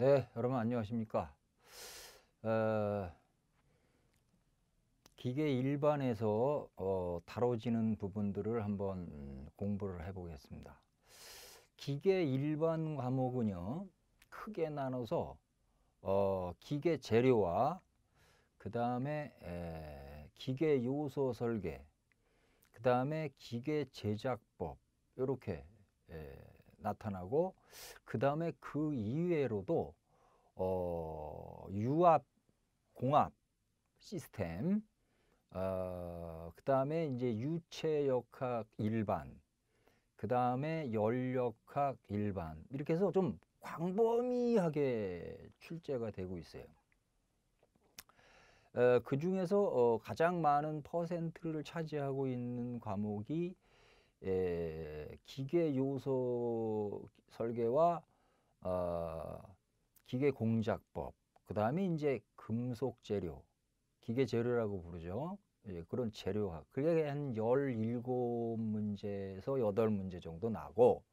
네, 여러분 안녕하십니까. 어, 기계 일반에서 어, 다뤄지는 부분들을 한번 공부를 해보겠습니다. 기계 일반 과목은요, 크게 나눠서 어, 기계 재료와 그 다음에 기계 요소 설계, 그 다음에 기계 제작법 이렇게 나타나고 그 다음에 그 이외로도 어, 유압, 공압 시스템, 어, 그 다음에 이제 유체역학 일반, 그 다음에 열역학 일반 이렇게 해서 좀 광범위하게 출제가 되고 있어요. 어, 그 중에서 어, 가장 많은 퍼센트를 차지하고 있는 과목이 에, 예, 기계 요소 설계와 어, 기계 공작법, 그 다음에 이제 금속 재료, 기계 재료라고 부르죠. 예, 그런 재료학. 그게 한 17문제에서 8문제 정도 나고,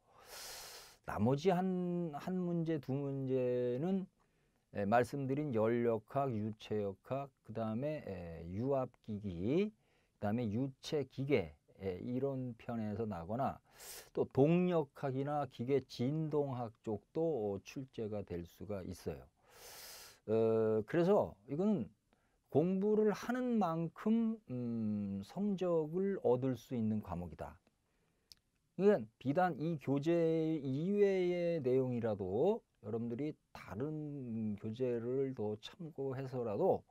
나머지 한, 한 문제, 두 문제는 예, 말씀드린 열역학, 유체역학, 그 다음에 예, 유압기기, 그 다음에 유체기계, 예, 이론편에서 나거나 또 동력학이나 기계 진동학 쪽도 출제가 될 수가 있어요. 어, 그래서 이거 공부를 하는 만큼 음, 성적을 얻을 수 있는 과목이다. 이건 비단 이 교재 이외의 내용이라도 여러분들이 다른 교재를 더 참고해서라도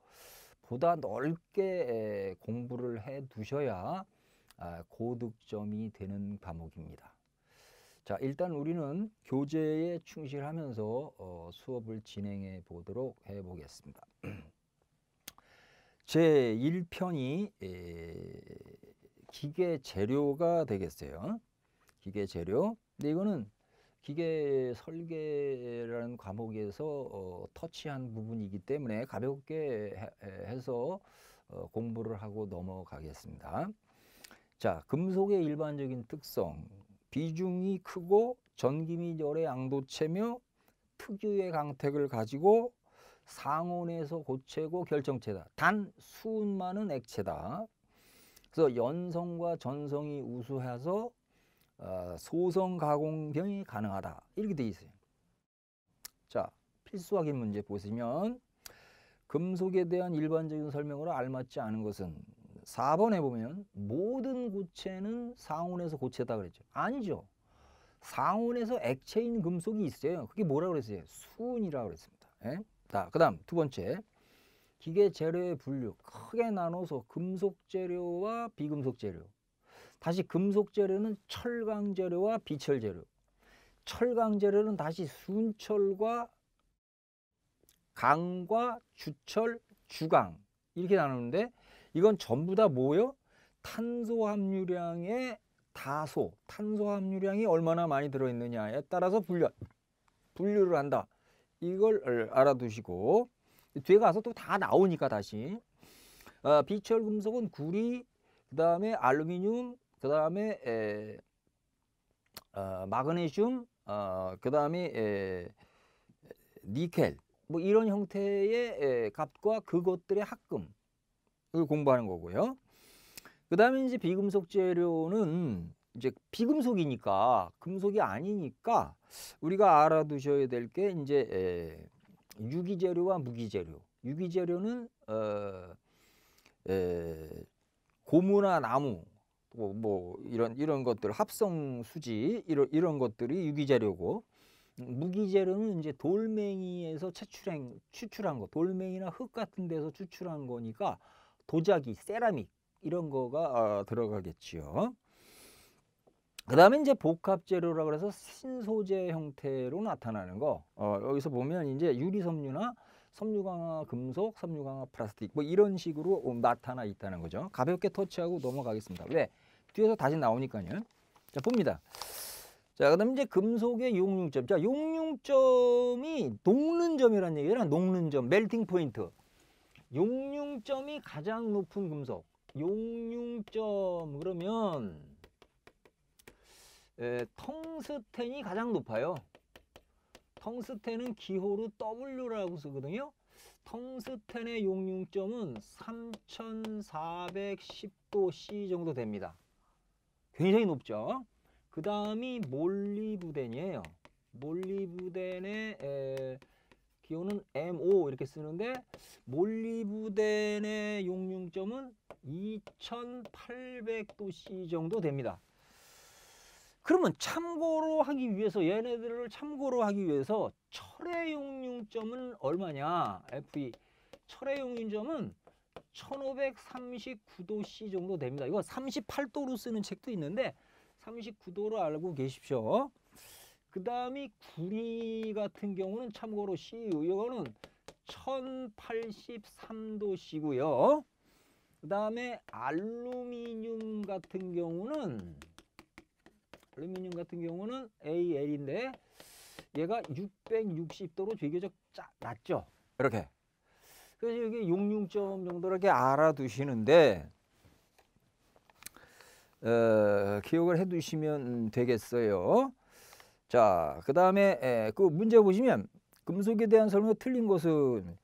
보다 넓게 공부를 해 두셔야 아, 고득점이 되는 과목입니다. 자, 일단 우리는 교재에 충실하면서 어, 수업을 진행해 보도록 해 보겠습니다. 제 1편이 에, 기계 재료가 되겠어요. 기계 재료. 근데 이거는 기계 설계라는 과목에서 어, 터치한 부분이기 때문에 가볍게 해, 서 어, 공부를 하고 넘어가겠습니다. 자, 금속의 일반적인 특성. 비중이 크고 전기 미열의 양도체며 특유의 강택을 가지고 상온에서 고체고 결정체다. 단 수은만은 액체다. 그래서 연성과 전성이 우수해서 어, 소성 가공병이 가능하다. 이렇게 되어 있어요. 자, 필수 확인 문제 보시면 금속에 대한 일반적인 설명으로 알맞지 않은 것은 4번에 보면 모든 구체는 상온에서 고체다 그랬죠. 아니죠. 상온에서 액체인 금속이 있어요. 그게 뭐라 그랬어요? 수은이라고 그랬습니다. 예? 자, 그다음 두 번째. 기계 재료의 분류 크게 나눠서 금속 재료와 비금속 재료. 다시 금속 재료는 철강 재료와 비철 재료. 철강 재료는 다시 순철과 강과 주철, 주강 이렇게 나누는데 이건 전부 다 뭐요? 예 탄소 함유량의 다소, 탄소 함유량이 얼마나 많이 들어있느냐에 따라서 분류, 분류를 한다. 이걸 알아두시고 뒤에 가서 또 다 나오니까 다시 아, 비철 금속은 구리, 그 다음에 알루미늄, 그 다음에 어, 아, 마그네슘, 어, 아, 그 다음에 니켈 뭐 이런 형태의 에, 값과 그것들의 합금 이걸 공부하는 거고요. 그다음에 이제 비금속 재료는 이제 비금속이니까 금속이 아니니까 우리가 알아두셔야 될 게 이제 에, 유기재료와 무기재료. 유기재료는 어, 에, 고무나 나무 뭐, 뭐 이런 이런 것들 합성 수지 이런 이런 것들이 유기재료고 무기재료는 이제 돌멩이에서 채출한 추출한 거 돌멩이나 흙 같은 데서 추출한 거니까 도자기, 세라믹 이런 거가 어, 들어가겠지요. 그다음에 이제 복합 재료라 그래서 신소재 형태로 나타나는 거. 어, 여기서 보면 이제 유리 섬유나 섬유강화 금속, 섬유강화 플라스틱 뭐 이런 식으로 나타나 있다는 거죠. 가볍게 터치하고 넘어가겠습니다. 왜? 네, 뒤에서 다시 나오니까요. 자, 봅니다. 자, 그다음에 이제 금속의 용융점. 자, 용융점이 녹는 점이라는 얘기잖아. 녹는 점, 멜팅 포인트. 용융점이 가장 높은 금속 용융점 그러면 에, 텅스텐이 가장 높아요 텅스텐은 기호로 W라고 쓰거든요 텅스텐의 용융점은 3410도 C 정도 됩니다 굉장히 높죠 그 다음이 몰리부덴이에요 몰리부덴의 에, 기호는 MO 이렇게 쓰는데 몰리브덴의 용융점은 2800도씨 정도 됩니다. 그러면 참고로 하기 위해서 얘네들을 참고로 하기 위해서 철의 용융점은 얼마냐? FE 철의 용융점은 1539도씨 정도 됩니다. 이거 38도로 쓰는 책도 있는데 39도로 알고 계십시오. 그 다음이 구리 같은 경우는 참고로 c 이거는 1083도씨고요. 그 다음에 알루미늄 같은 경우는 알루미늄 같은 경우는 AL인데 얘가 660도로 비교적 짜, 낮죠. 이렇게. 그래서 여기 용융점 정도로 이렇게 알아두시는데 어, 기억을 해두시면 되겠어요. 자, 그 다음에 예, 그 문제 보시면 금속에 대한 설명이 틀린 것은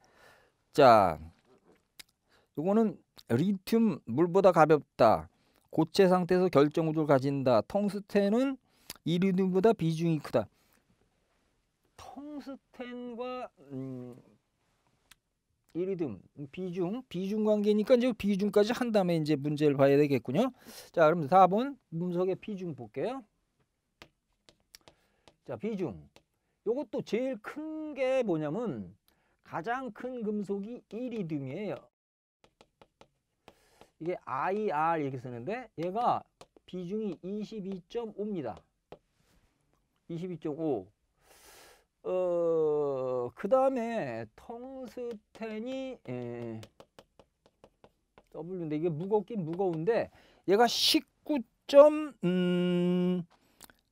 자, 이거는 리튬 물보다 가볍다. 고체 상태에서 결정 구조를 가진다. 텅스텐은 이리튬보다 비중이 크다. 텅스텐과 음, 이리튬 비중 비중 관계니까 이제 비중까지 한 다음에 이제 문제를 봐야 되겠군요. 자, 여 그럼 4번 분석의 비중 볼게요. 자, 비중. 요것도 제일 큰 게 뭐냐면 가장 큰 금속이 이리듐이에요. 이게 IR 이렇게 쓰는데 얘가 비중이 22.5입니다. 22.5. 어, 그 다음에 텅스텐이 에, 예, W인데 이게 무겁긴 무거운데 얘가 19. 음,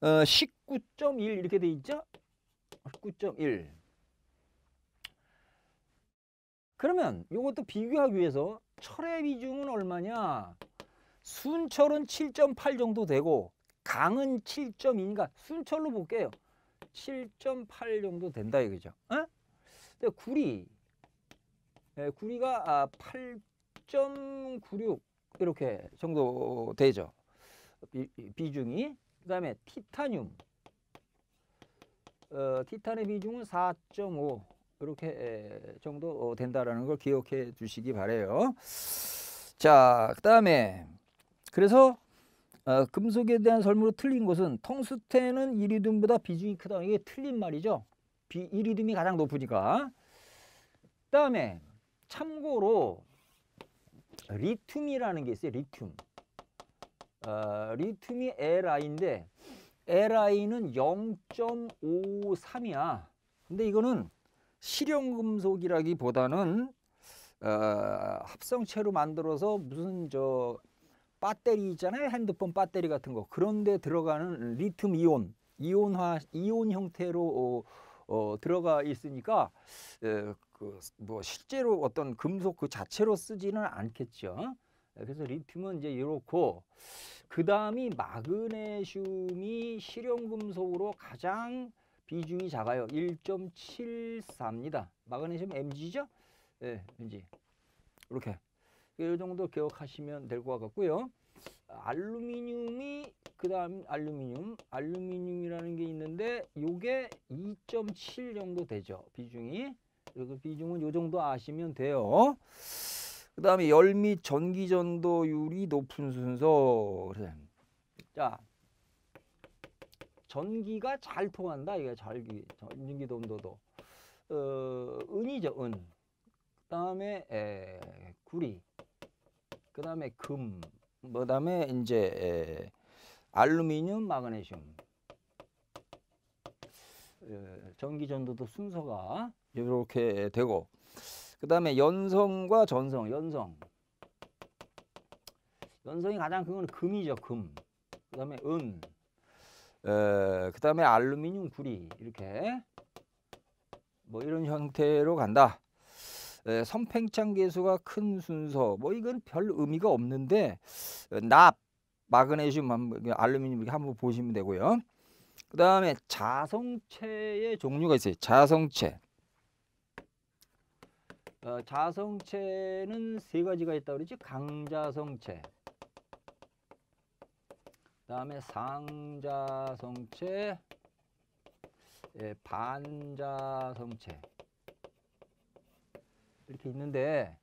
어, 9.1 이렇게 돼 있죠? 9.1 그러면 이것도 비교하기 위해서 철의 비중은 얼마냐? 순철은 7.8 정도 되고 강은 7.2니까 순철로 볼게요. 7.8 정도 된다 이거죠. 어? 근데 구리, 예, 구리가 아, 8.96 이렇게 정도 되죠. 비, 중이그 다음에 티타늄 어, 티탄의 비중은 4.5 이렇게 정도 어, 된다라는 걸 기억해 주시기 바래요. 자, 그다음에 그래서 어, 금속에 대한 설문으로 틀린 것은 텅스텐은 이리듐보다 비중이 크다. 이게 틀린 말이죠. 비, 이리듐이 가장 높으니까. 그다음에 참고로 리튬이라는 게 있어요. 리튬. 어, 리튬이 Li인데 LI는 0.53이야. 근데 이거는 실용금속이라기보다는 어, 합성체로 만들어서 무슨 저 배터리 있잖아요. 핸드폰 배터리 같은 거. 그런데 들어가는 리튬 이온, 이온화, 이온 형태로 어, 어, 들어가 있으니까 에, 어, 그, 뭐 실제로 어떤 금속 그 자체로 쓰지는 않겠죠. 그래서 리튬은 이제 이렇고 그 다음이 마그네슘이 실용금속으로 가장 비중이 작아요. 1.74입니다. 마그네슘 Mg죠? 네, Mg. 이렇게. 이 정도 기억하시면 될 것 같고요. 알루미늄이 그다음 알루미늄, 알루미늄이라는 게 있는데 요게 2.7 정도 되죠. 비중이. 그 비중은 요 정도 아시면 돼요. 그 다음에 열미 전기전도율이 높은 순서. 자, 전기가 잘 통한다. 이게 잘기 전기전도도. 어, 은이죠, 은. 그 다음에 구리. 그 다음에 금. 그 다음에 이제 에, 알루미늄, 마그네슘. 어, 전기전도도 순서가 이렇게 되고 그 다음에 연성과 전성, 연성. 연성이 가장 큰 건 금이죠, 금. 그 다음에 은. 그 다음에 알루미늄 구리. 이렇게. 뭐 이런 형태로 간다. 에, 선팽창 개수가큰 순서. 뭐 이건 별 의미가 없는데 어, 납, 마그네슘, 알루미늄 이렇게 한번 보시면 되고요. 그 다음에 자성체의 종류가 있어요. 자성체. 어, 자성체는 세 가지가 있다고 그러지 강자성체 다음에 상자성체 예, 반자성체 이렇게 있는데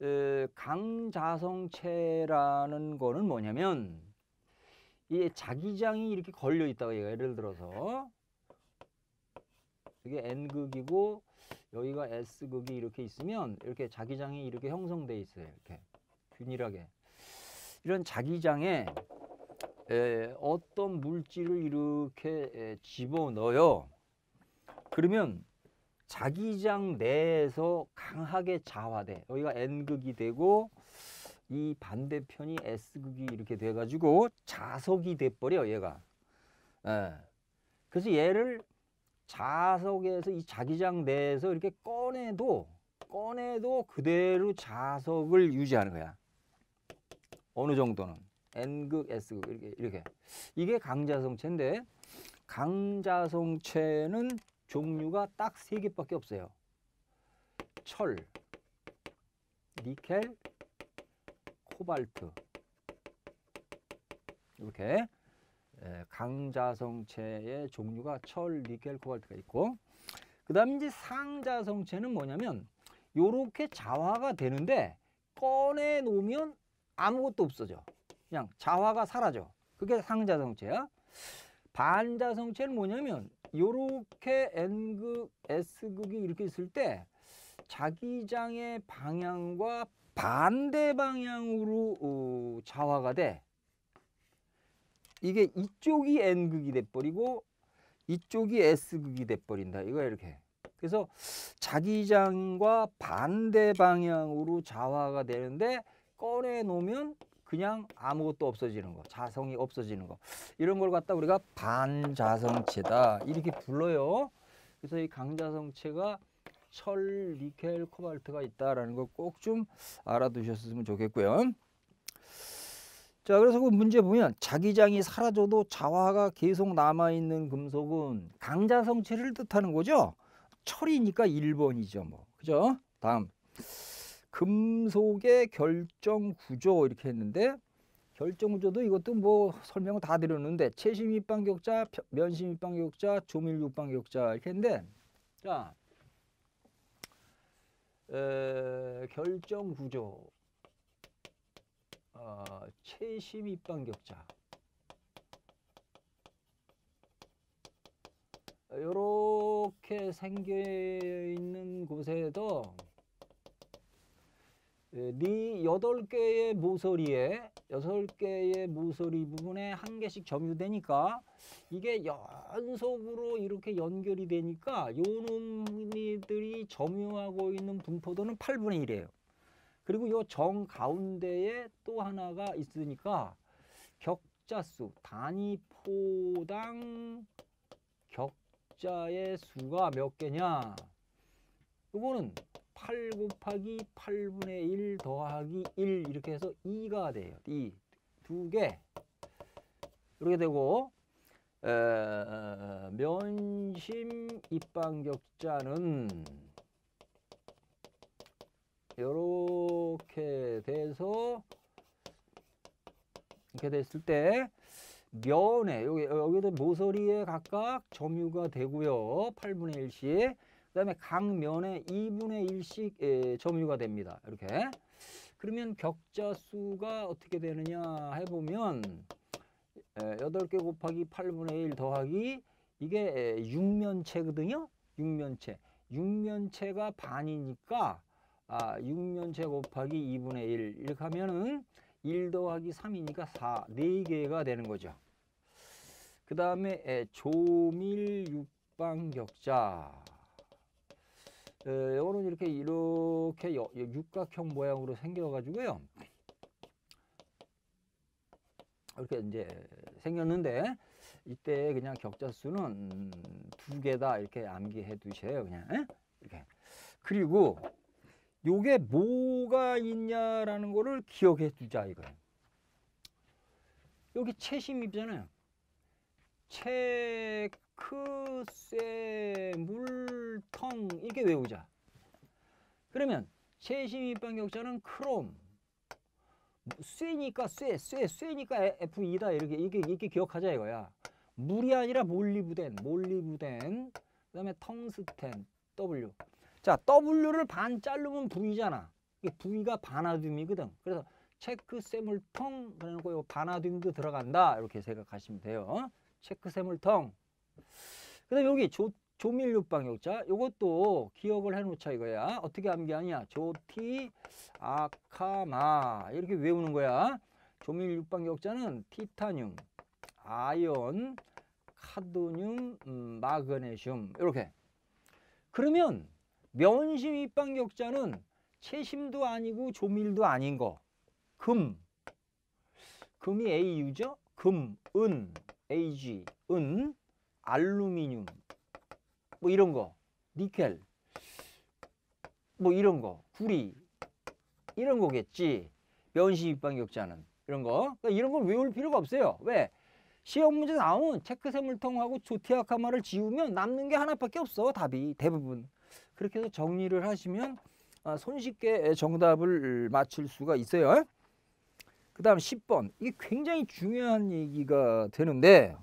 에, 어, 강자성체라는 거는 뭐냐면 이 자기장이 이렇게 걸려 있다가 예를 들어서 이게 N극이고 여기가 S극이 이렇게 있으면 이렇게 자기장이 이렇게 형성돼 있어요. 이렇게 균일하게. 이런 자기장에 에, 어떤 물질을 이렇게 집어넣어요. 그러면 자기장 내에서 강하게 자화돼. 여기가 N극이 되고 이 반대편이 S극이 이렇게 돼가지고 자석이 돼버려 얘가. 에. 그래서 얘를 자석에서 이 자기장 내에서 이렇게 꺼내도 꺼내도 그대로 자석을 유지하는 거야. 어느 정도는 N극, S극 이렇게 이렇게 이게 강자성체인데 강자성체는 종류가 딱 세 개밖에 없어요. 철, 니켈, 코발트 이렇게 예, 강자성체의 종류가 철, 니켈, 코발트가 있고 그 다음에 이제 상자성체는 뭐냐면 요렇게 자화가 되는데 꺼내 놓으면 아무것도 없어져 그냥 자화가 사라져 그게 상자성체야 반자성체는 뭐냐면 요렇게 N극, S극이 이렇게 있을 때 자기장의 방향과 반대 방향으로 어, 자화가 돼 이게 이쪽이 N극이 돼버리고 이쪽이 S극이 돼버린다. 이거야 이렇게. 그래서 자기장과 반대 방향으로 자화가 되는데 꺼내놓으면 그냥 아무것도 없어지는 거. 자성이 없어지는 거. 이런 걸 갖다 우리가 반자성체다. 이렇게 불러요. 그래서 이 강자성체가 철, 니켈, 코발트가 있다라는 거 꼭 좀 알아두셨으면 좋겠고요. 자 그래서 그 문제 보면 자기장이 사라져도 자화가 계속 남아있는 금속은 강자 성체를 뜻하는 거죠. 철이니까 1번이죠. 뭐 그죠? 다음 금속의 결정 구조 이렇게 했는데 결정 구조도 이것도 뭐 설명을 다 드렸는데 채심 입방격자, 면심 입방격자, 조밀 육방격자 이렇게 했는데 자 에, 결정 구조 어, 최심 입방격자 이렇게 생겨 있는 곳에도 예, 네 여덟 개의 모서리에 여섯 개의 모서리 부분에 한 개씩 점유되니까 이게 연속으로 이렇게 연결이 되니까 요 놈들이 점유하고 있는 분포도는 8분의 1이에요. 그리고 요 정 가운데에 또 하나가 있으니까 격자수 단위포당 격자의 수가 몇 개냐 이거는 8 곱하기 8분의 1 더하기 1 이렇게 해서 2가 돼요 이 두 개 이렇게 되고 에, 어, 면심 입방격자는 이렇게 돼서 이렇게 됐을 때 면에 여기 여기도 모서리에 각각 점유가 되고요. 8분의 1씩 그다음에 각 면에 2분의 1씩 예, 점유가 됩니다. 이렇게 그러면 격자 수가 어떻게 되느냐 해보면 8개 예, 곱하기 8분의 1 더하기 이게 6면체거든요. 예, 6면체. 6면체가 반이니까 아, 6년째 곱하기 2분의 1 이렇게 하면은 1 더하기 3이니까 4, 4개가 되는 거죠. 그 다음에 조밀 육방격자 이거는 이렇게 이렇게 여, 육각형 모양으로 생겨가지고요. 이렇게 이제 생겼는데 이때 그냥 격자 수는 두 개다 이렇게 암기해 두세요 그냥 이렇게 그리고 요게 뭐가 있냐라는 거를 기억해 두자 이거예요. 여기 채심입잖아요. 체크세물텅 이게 외우자. 그러면 채심입 반격자는 크롬. 쇠니까 쇠, 쇠, 쇠니까 F2다 이렇게 이게 이게 기억하자 이거야. 물이 아니라 몰리브덴, 몰리브덴. 그다음에 텅스텐 W. 자, W를 반 자르면 V잖아. 이게 V가 반아듐이거든. 그래서 체크세물통 그래놓고 요 반아듐도 들어간다. 이렇게 생각하시면 돼요. 체크세물통. 그 다음에 여기 조, 조밀육방역자. 이것도 기억을 해놓자 이거야. 어떻게 암기하냐. 조티 아카마. 이렇게 외우는 거야. 조밀육방역자는 티타늄, 아연, 카드늄, 음, 마그네슘. 이렇게. 그러면 면심 입방격자는 채심도 아니고 조밀도 아닌 거. 금. 금이 AU죠? 금, 은, AG, 은, 알루미늄. 뭐 이런 거. 니켈. 뭐 이런 거. 구리. 이런 거겠지. 면심 입방격자는. 이런 거. 그러니까 이런 걸 외울 필요가 없어요. 왜? 시험 문제 나온 체크 세물통하고 조퇴아카마를 지우면 남는 게 하나밖에 없어. 답이 대부분. 그렇게 해서 정리를 하시면 아, 손쉽게 정답을 맞출 수가 있어요. 그 다음 10번 이게 굉장히 중요한 얘기가 되는데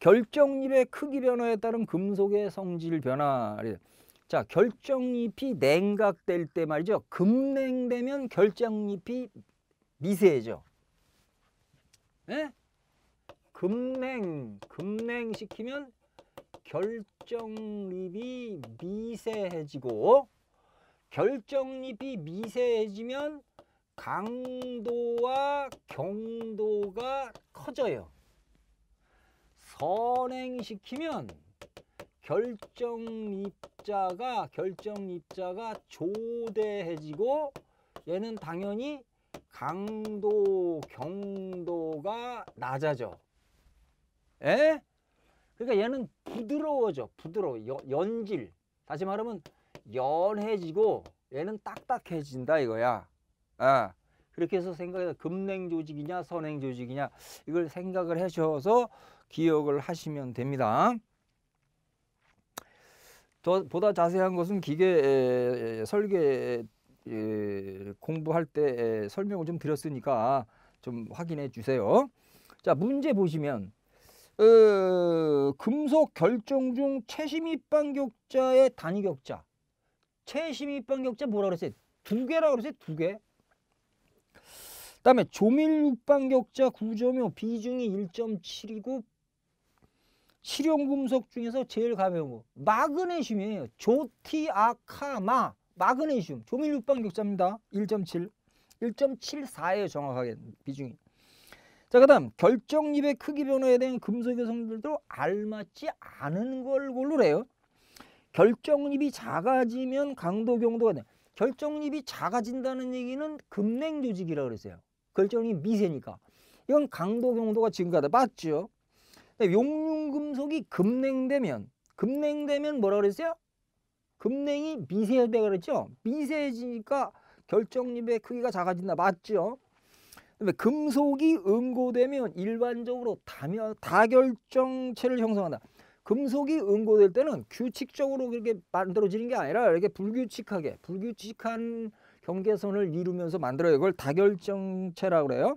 결정잎의 크기 변화에 따른 금속의 성질 변화 자 결정잎이 냉각될 때 말이죠 금냉되면 결정잎이 미세해져 네? 금냉 금냉시키면 결정립이 미세해지고 결정립이 미세해지면 강도와 경도가 커져요. 선행시키면 결정입자가 결정입자가 조대해지고 얘는 당연히 강도 경도가 낮아져. 에? 그러니까 얘는 부드러워져. 부드러워. 여, 연질. 다시 말하면 연해지고 얘는 딱딱해진다 이거야. 아. 그렇게 해서 생각해서 금냉 조직이냐 선행 조직이냐 이걸 생각을 하셔서 기억을 하시면 됩니다. 더, 보다 자세한 것은 기계 설계 공부할 때 설명을 좀 드렸으니까 좀 확인해 주세요. 자 문제 보시면 어, 금속 결정 중 최심입 반격자의 단위 격자. 최심입 반격자 뭐라 그랬어요? 두 개라 고 그랬어요. 두 개. 그다음에 조밀육 반격자 구조5 비중이 1.7이고 실용 금속 중에서 제일 가벼운 거 마그네슘이에요. 조티아카마 마그네슘 조밀육 반격자입니다. 1.7 1.74예요 정확하게 비중이. 자, 그 다음 결정립의 크기 변화에 대한 금속여성들도 알맞지 않은 걸 고르래요. 결정립이 작아지면 강도 경도가 돼. 결정립이 작아진다는 얘기는 급냉 조직이라 그랬어요. 결정립 미세니까. 이건 강도 경도가 증가다. 맞죠? 네, 용융 금속이 급냉되면 급냉되면 뭐라 그랬어요? 급냉이 미세하다 그랬죠? 미세해지니까 결정립의 크기가 작아진다. 맞죠? 금속이 응고되면 일반적으로 다결정체를 형성한다. 금속이 응고될 때는 규칙적으로 그렇게 만들어지는 게 아니라 이렇게 불규칙하게 불규칙한 경계선을 이루면서 만들어요. 이걸 다결정체라고 그래요.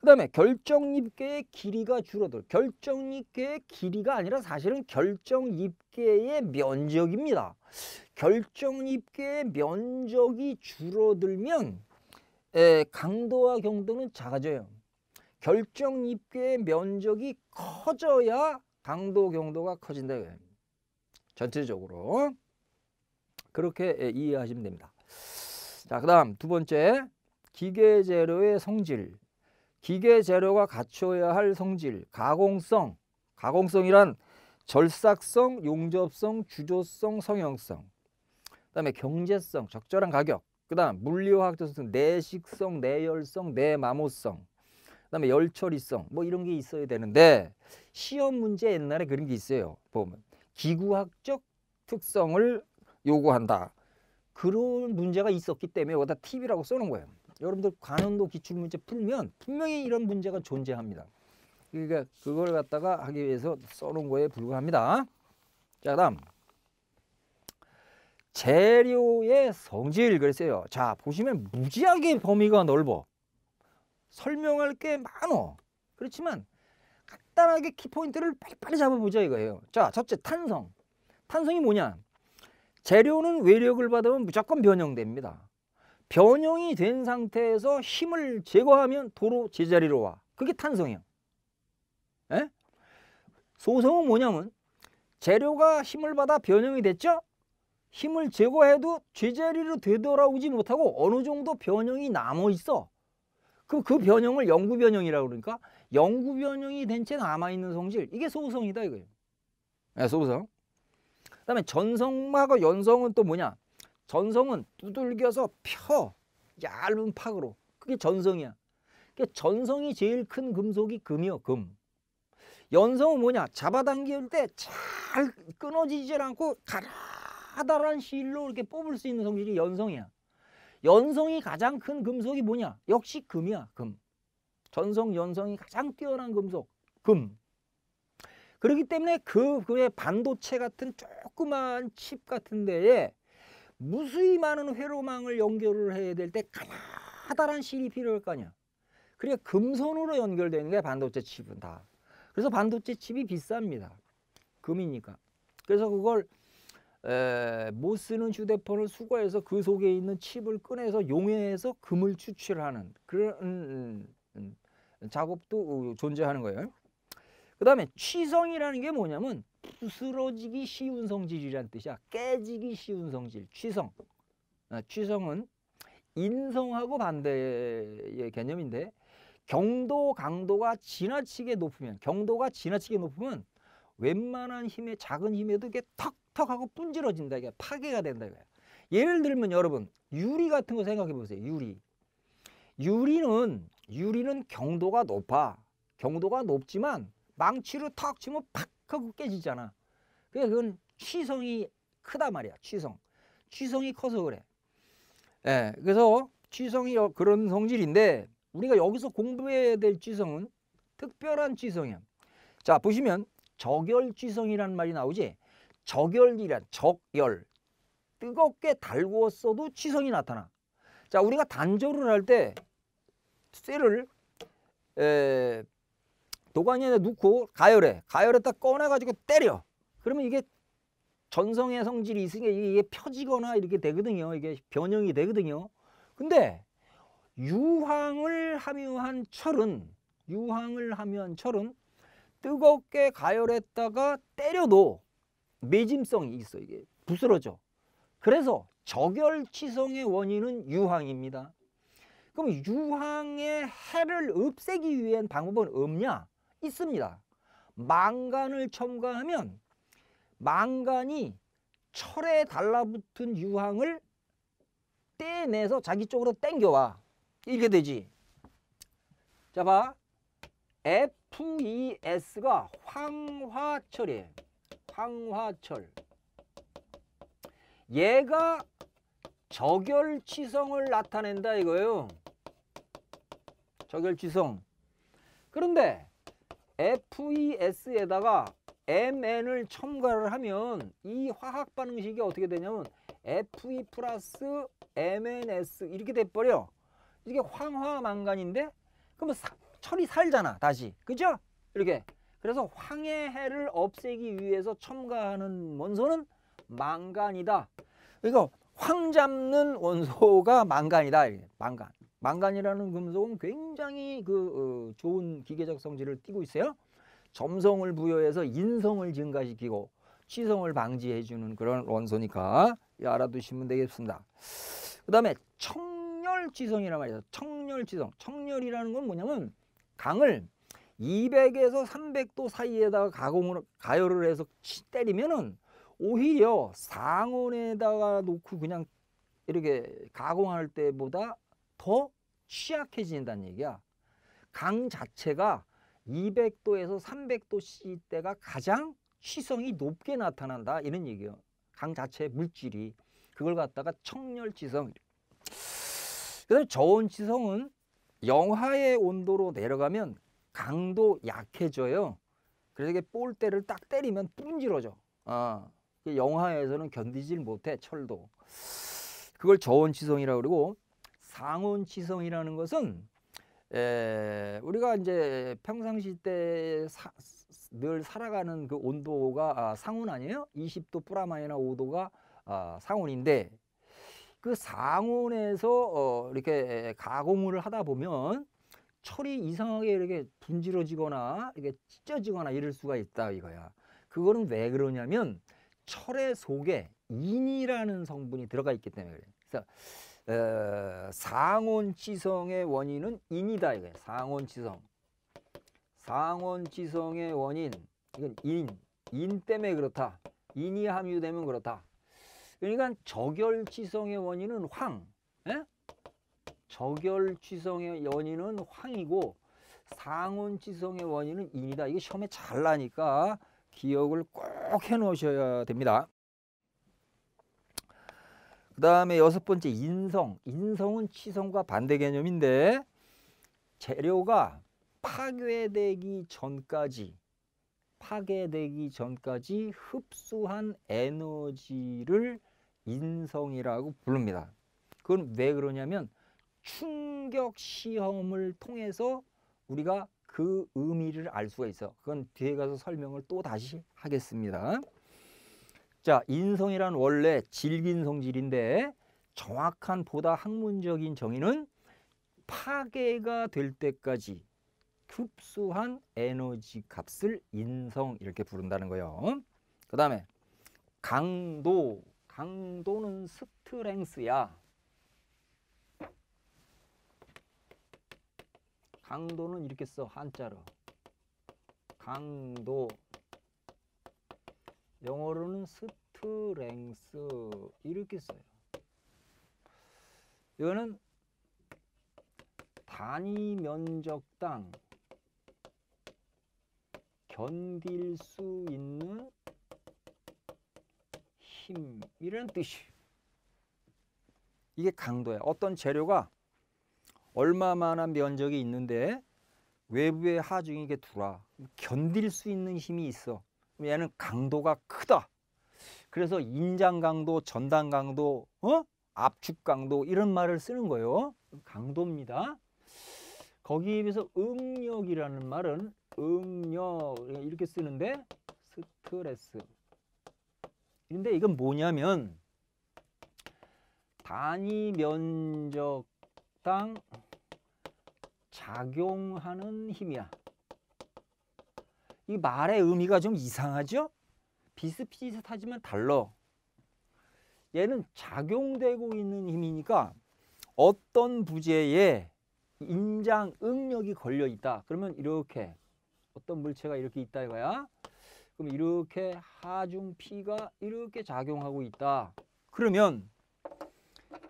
그 다음에 결정입계의 길이가 줄어들 결정입계의 길이가 아니라 사실은 결정입계의 면적입니다. 결정입계의 면적이 줄어들면 강도와 경도는 작아져요. 결정 입계의 면적이 커져야 강도 경도가 커진다 전체적으로 그렇게 이해하시면 됩니다. 자, 그다음 두 번째 기계 재료의 성질. 기계 재료가 갖춰야 할 성질, 가공성. 가공성이란 절삭성, 용접성, 주조성, 성형성. 그다음에 경제성, 적절한 가격. 그다음 물리화학적 특성 내식성, 내열성, 내마모성. 그다음에 열처리성 뭐 이런 게 있어야 되는데 시험 문제 옛날에 그런 게 있어요. 보면 기구학적 특성을 요구한다. 그런 문제가 있었기 때문에 여기다 팁이라고 써놓은 거예요. 여러분들 관원도 기출문제 풀면 분명히 이런 문제가 존재합니다. 그러니까 그걸 갖다가 하기 위해서 써놓은 거에 불과합니다. 자 다음 재료의 성질 그랬어요. 자 보시면 무지하게 범위가 넓어. 설명할 게 많어. 그렇지만 간단하게 키포인트를 빨리빨리 잡아보자 이거예요. 자 첫째 탄성. 탄성이 뭐냐. 재료는 외력을 받으면 무조건 변형됩니다. 변형이 된 상태에서 힘을 제거하면 도로 제자리로 와. 그게 탄성이에요 에? 예? 소성은 뭐냐면 재료가 힘을 받아 변형이 됐죠? 힘을 제거해도 제자리로 되돌아오지 못하고 어느 정도 변형이 남아 있어. 그럼 그 변형을 영구 변형이라고 그러니까 영구 변형이 된 채 남아 있는 성질 이게 소우성이다 이거예요. 네, 소우성. 그다음에 전성하고 연성은 또 뭐냐? 전성은 두들겨서 펴 얇은 팍으로 그게 전성이야. 그러니까 전성이 제일 큰 금속이 금이요 금. 연성은 뭐냐? 잡아당길 때 잘 끊어지질 않고 가라. 커다란 실로 이렇게 뽑을 수 있는 성질이 연성이야. 연성이 가장 큰 금속이 뭐냐? 역시 금이야, 금. 전성, 연성이 가장 뛰어난 금속, 금. 그렇기 때문에 그, 그의 반도체 같은 조그만 칩 같은 데에 무수히 많은 회로망을 연결을 해야 될때 가다란 실이 필요할 거 아니야. 그래 금선으로 연결되는 게 반도체 칩은 다. 그래서 반도체 칩이 비쌉니다. 금이니까. 그래서 그걸 에, 못 쓰는 휴대폰을 수거해서 그 속에 있는 칩을 꺼내서 용해해서 금을 추출하는 그런 음, 음, 음 작업도 존재하는 거예요. 그 다음에 취성이라는 게 뭐냐면 부스러지기 쉬운 성질이란 뜻이야. 깨지기 쉬운 성질, 취성. 아, 취성은 인성하고 반대의 개념인데 경도 강도가 지나치게 높으면 경도가 지나치게 높으면 웬만한 힘에 작은 힘에도 이게 턱턱 하고 뿜질어진다 이게 파괴가 된다 이거야. 예를 들면 여러분 유리 같은 거 생각해 보세요. 유리. 유리는 유리는 경도가 높아. 경도가 높지만 망치로 탁 치면 팍 하고 깨지잖아. 그러니 그건 취성이 크다 말이야. 취성. 취성이 커서 그래. 예. 그래서 취성이 그런 성질인데 우리가 여기서 공부해야 될 취성은 특별한 취성이야. 자, 보시면 적열지성이라는 말이 나오지 적열이란 적열 뜨겁게 달구었어도 지성이 나타나 자 우리가 단조을할때 쇠를 에, 도가니에다 넣고 가열해 가열에다 꺼내가지고 때려 그러면 이게 전성의 성질이 있으니까 이게 펴지거나 이렇게 되거든요 이게 변형이 되거든요 근데 유황을 함유한 철은 유황을 함유한 철은 뜨겁게 가열했다가 때려도 매짐성이 있어 이게 부스러져. 그래서 저결치성의 원인은 유황입니다. 그럼 유황의 해를 없애기 위한 방법은 없냐? 있습니다. 망간을 첨가하면 망간이 철에 달라붙은 유황을 떼내서 자기 쪽으로 땡겨와. 이게 되지. 자 봐. F f e s 가 황화철이에요. 황화철. 얘가 저결치성을 나타낸다 이거예요. 저결치성. 그런데 FES에다가 MN을 첨가를 하면 이 화학 반응식이 어떻게 되냐면 FE 플러스 MNS 이렇게 돼버려. 이게 황화망간인데 그러 철이 살잖아 다시 그죠? 이렇게 그래서 황해 해를 없애기 위해서 첨가하는 원소는 망간이다 그러니까 황 잡는 원소가 망간이다 망간 망간이라는 금속은 굉장히 그 어, 좋은 기계적 성질을 띠고 있어요 점성을 부여해서 인성을 증가시키고 취성을 방지해주는 그런 원소니까 알아두시면 되겠습니다 그 다음에 청열지성이란 말이죠 청열지성 청열이라는 건 뭐냐면 강을 200에서 300도 사이에다가 가공을 가열을 해서 때리면은 오히려 상온에다가 놓고 그냥 이렇게 가공할 때보다 더 취약해진다는 얘기야. 강 자체가 200도에서 300도씨 때가 가장 시성이 높게 나타난다 이런 얘기예요. 강 자체의 물질이 그걸 갖다가 청열지성 그다음 저온지성은 영하의 온도로 내려가면 강도 약해져요. 그래서 이게 볼대를 딱 때리면 뿜지러져 아, 그 영하에서는 견디질 못해 철도. 그걸 저온지성이라고 그러고 상온지성이라는 것은 에, 우리가 이제 평상시 때 사, 늘 살아가는 그 온도가 아, 상온 아니에요? 20도 플라마이나 5도가 아, 상온인데 그 상온에서 어, 이렇게 가공을 하다 보면 철이 이상하게 이렇게 분지러지거나 이렇게 찢어지거나 이럴 수가 있다 이거야. 그거는 왜 그러냐면 철의 속에 인이라는 성분이 들어가 있기 때문에 그래. 그래서 어, 상온지성의 원인은 인이다 이거야. 상온지성. 상온지성의 원인 이건 인. 인 때문에 그렇다. 인이 함유되면 그렇다. 그러니까 저결취성의 원인은 황. 에? 예? 저결지성의 원인은 황이고 상온지성의 원인은 인이다. 이게 시험에 잘 나니까 기억을 꼭 해놓으셔야 됩니다. 그 다음에 여섯 번째 인성. 인성은 치성과 반대 개념인데 재료가 파괴되기 전까지 파괴되기 전까지 흡수한 에너지를 인성이라고 부릅니다. 그건 왜 그러냐면 충격 시험을 통해서 우리가 그 의미를 알 수가 있어. 그건 뒤에 가서 설명을 또 다시 하겠습니다. 자, 인성이란 원래 질긴 성질인데 정확한 보다 학문적인 정의는 파괴가 될 때까지 흡수한 에너지 값을 인성 이렇게 부른다는 거예요. 그 다음에 강도 강도는 스트렝스야. 강도는 이렇게 써 한자로. 강도. 영어로는 스트렝스 이렇게 써요. 이거는 단위 면적당 견딜 수 있는 힘이라는 뜻이 이게 강도야. 어떤 재료가 얼마만한 면적이 있는데 외부의 하중이 이게 들어와 견딜 수 있는 힘이 있어. 얘는 강도가 크다. 그래서 인장 강도, 전단 강도, 어? 압축 강도 이런 말을 쓰는 거예요. 강도입니다. 거기에 비해서 응력이라는 말은 응력 이렇게 쓰는데 스트레스 근데 이건 뭐냐면 단위 면적당 작용하는 힘이야. 이 말의 의미가 좀 이상하죠? 비슷비슷하지만 달러. 얘는 작용되고 있는 힘이니까 어떤 부재에 인장 응력이 걸려 있다. 그러면 이렇게 어떤 물체가 이렇게 있다 이거야. 그럼 이렇게 하중 피가 이렇게 작용하고 있다. 그러면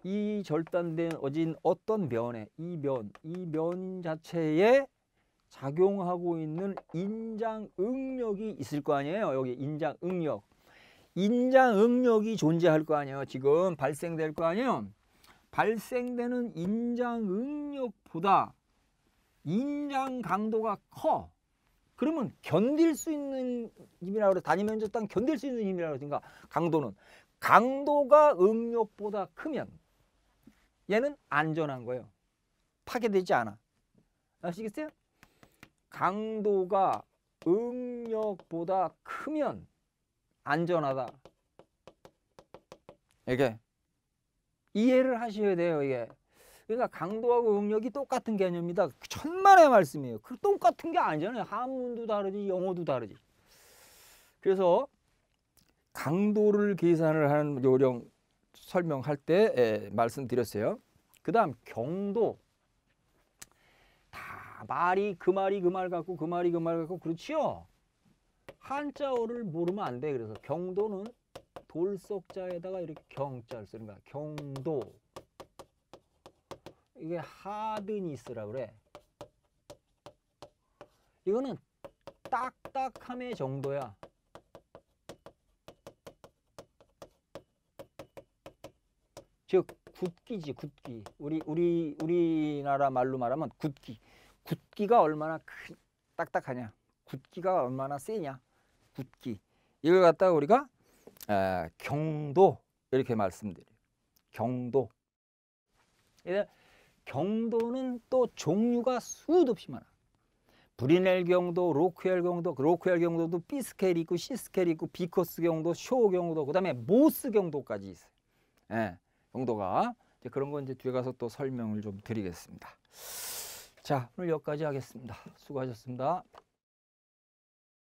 이 절단된 어진 어떤 면에 이 면, 이 면 자체에 작용하고 있는 인장응력이 있을 거 아니에요. 여기 인장응력. 인장응력이 존재할 거 아니에요. 지금 발생될 거 아니에요. 발생되는 인장응력보다 인장 강도가 커. 그러면 견딜 수 있는 힘이라고 해서 단임 면적당 견딜 수 있는 힘이라고 그러니 강도는 강도가 음력보다 크면 얘는 안전한 거예요. 파괴되지 않아. 아시겠어요? 강도가 음력보다 크면 안전하다. 이게 이해를 하셔야 돼요. 이게 그러니까 강도하고 음력이 똑같은 개념이다. 천만의 말씀이에요. 그 똑같은 게 아니잖아요. 한문도 다르지 영어도 다르지. 그래서 강도를 계산을 하는 요령 설명할 때 예, 말씀드렸어요. 그 다음 경도 다 말이 그 말이 그말 같고 그 말이 그말 같고 그렇지요. 한자어를 모르면 안 돼. 그래서 경도는 돌석자에다가 이렇게 경자를 쓰는 거야. 경도. 이게 하드니스라 그래. 이거는 딱딱함의 정도야. 즉굳기지굳기 우리 우리 우리나라 말로 말하면 굳기굳기가 얼마나 큰, 딱딱하냐. 굳기가 얼마나 세냐. 굳기 이걸 갖다가 우리가 에, 경도 이렇게 말씀드려요. 경도. 경도는 또 종류가 수도 없이 많아. 브리넬 경도, 로크웰 경도, 그 로크웰 경도도 B 스케일 있고 C 스케일 있고 비커스 경도, 쇼 경도, 그다음에 모스 경도까지 있어요. 예, 경도가 이제 그런 건 이제 뒤에 가서 또 설명을 좀 드리겠습니다. 자, 오늘 여기까지 하겠습니다. 수고하셨습니다.